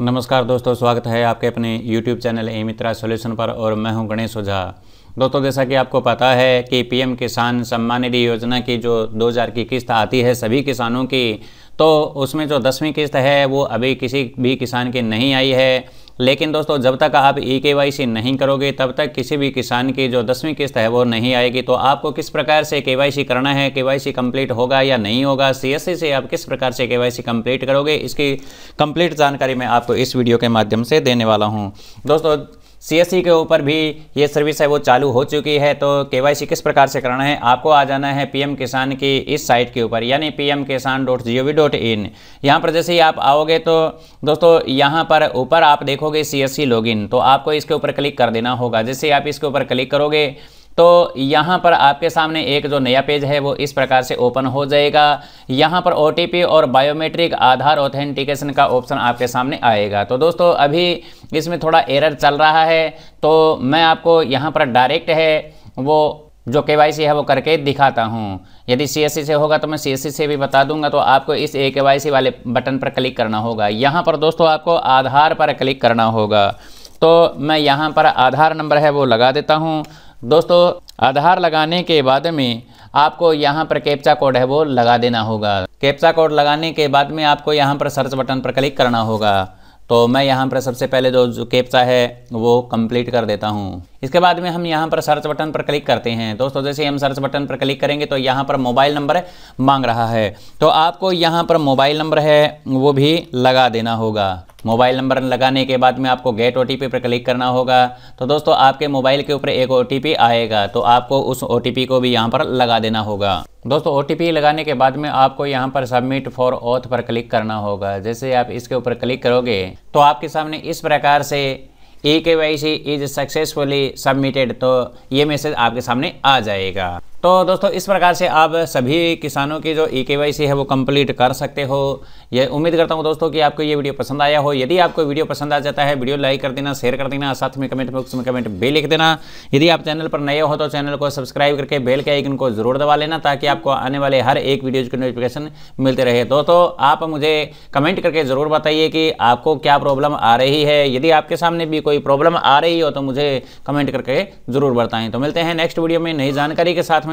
नमस्कार दोस्तों स्वागत है आपके अपने YouTube channel A Mitra solution पर और मैं हूं गणेश ओझा दोस्तों जैसा कि आपको पता है कि पीएम किसान सम्मान निधि योजना की जो 2000 की किस्त आती है सभी किसानों की तो उसमें जो दसवीं किस्त है वो अभी किसी भी किसान की नहीं आई है लेकिन दोस्तों जब तक आप ई e के नहीं करोगे तब तक किसी भी किसान की जो दसवीं किस्त है वो नहीं आएगी तो आपको किस प्रकार से के करना है के कंप्लीट होगा या नहीं होगा सी से आप किस प्रकार से के कंप्लीट करोगे इसकी कंप्लीट जानकारी मैं आपको इस वीडियो के माध्यम से देने वाला हूँ दोस्तों सीएससी e के ऊपर भी ये सर्विस है वो चालू हो चुकी है तो केवाईसी किस प्रकार से करना है आपको आ जाना है पीएम किसान की इस साइट के ऊपर यानी PM Kisan dot G O V dot in यहाँ पर जैसे ही आप आओगे तो दोस्तों यहाँ पर ऊपर आप देखोगे सी एस सी लॉगिन तो आपको इसके ऊपर क्लिक कर देना होगा जैसे आप इसके ऊपर क्लिक करोगे तो यहाँ पर आपके सामने एक जो नया पेज है वो इस प्रकार से ओपन हो जाएगा यहाँ पर ओ और बायोमेट्रिक आधार ऑथेंटिकेशन का ऑप्शन आपके सामने आएगा तो दोस्तों अभी इसमें थोड़ा एरर चल रहा है तो मैं आपको यहाँ पर डायरेक्ट है वो जो के है वो करके दिखाता हूँ यदि सी से होगा तो मैं सी से भी बता दूंगा तो आपको इस ए के वाले बटन पर क्लिक करना होगा यहाँ पर दोस्तों आपको आधार पर क्लिक करना होगा तो मैं यहाँ पर आधार नंबर है वो लगा देता हूँ दोस्तों आधार लगाने के बाद में आपको यहाँ पर कैप्चा कोड है वो लगा देना होगा कैप्चा कोड लगाने के बाद में आपको यहाँ पर सर्च बटन पर क्लिक करना होगा तो मैं यहाँ पर सबसे पहले जो जो कैप्चा है वो कंप्लीट कर देता हूँ इसके बाद में हम यहाँ पर सर्च बटन पर क्लिक करते हैं दोस्तों जैसे हम सर्च बटन पर क्लिक करेंगे तो यहाँ पर मोबाइल नंबर मांग रहा है तो आपको यहाँ पर मोबाइल नंबर है वो भी लगा देना होगा मोबाइल नंबर लगाने के बाद में आपको गेट ओ पर क्लिक करना होगा तो दोस्तों आपके मोबाइल के ऊपर एक ओ आएगा तो आपको उस ओ को भी यहाँ पर लगा देना होगा दोस्तों ओ लगाने के बाद में आपको यहाँ पर सबमिट फॉर ऑथ पर क्लिक करना होगा जैसे आप इसके ऊपर क्लिक करोगे तो आपके सामने इस प्रकार से E K Y C is successfully submitted तो ये मैसेज आपके सामने आ जाएगा तो दोस्तों इस प्रकार से आप सभी किसानों की जो ई के वाई सी है वो कंप्लीट कर सकते हो ये उम्मीद करता हूँ दोस्तों कि आपको ये वीडियो पसंद आया हो यदि आपको वीडियो पसंद आ जाता है वीडियो लाइक कर देना शेयर कर देना साथ में कमेंट बॉक्स में कमेंट भी लिख देना यदि आप चैनल पर नए हो तो चैनल को सब्सक्राइब करके बेल के आइकन को जरूर दबा लेना ताकि आपको आने वाले हर एक वीडियोज की नोटिफिकेशन मिलते रहे दोस्तों आप मुझे कमेंट करके ज़रूर बताइए कि आपको क्या प्रॉब्लम आ रही है यदि आपके सामने भी कोई प्रॉब्लम आ रही हो तो मुझे कमेंट करके ज़रूर बताएँ तो मिलते हैं नेक्स्ट वीडियो में नई जानकारी के साथ में